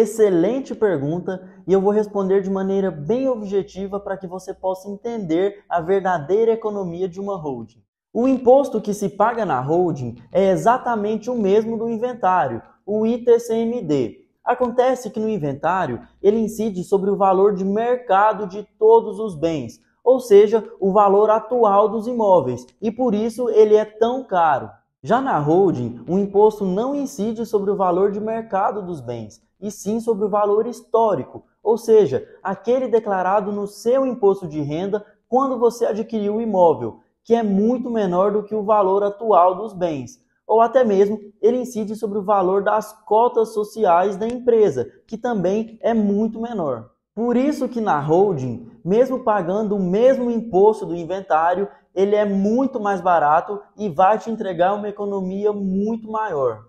Excelente pergunta e eu vou responder de maneira bem objetiva para que você possa entender a verdadeira economia de uma holding. O imposto que se paga na holding é exatamente o mesmo do inventário, o ITCMD. Acontece que no inventário ele incide sobre o valor de mercado de todos os bens, ou seja, o valor atual dos imóveis, e por isso ele é tão caro. Já na holding, o imposto não incide sobre o valor de mercado dos bens, e sim sobre o valor histórico, ou seja, aquele declarado no seu imposto de renda quando você adquiriu o imóvel, que é muito menor do que o valor atual dos bens. Ou até mesmo ele incide sobre o valor das cotas sociais da empresa, que também é muito menor. Por isso que na holding, mesmo pagando o mesmo imposto do inventário, ele é muito mais barato e vai te entregar uma economia muito maior.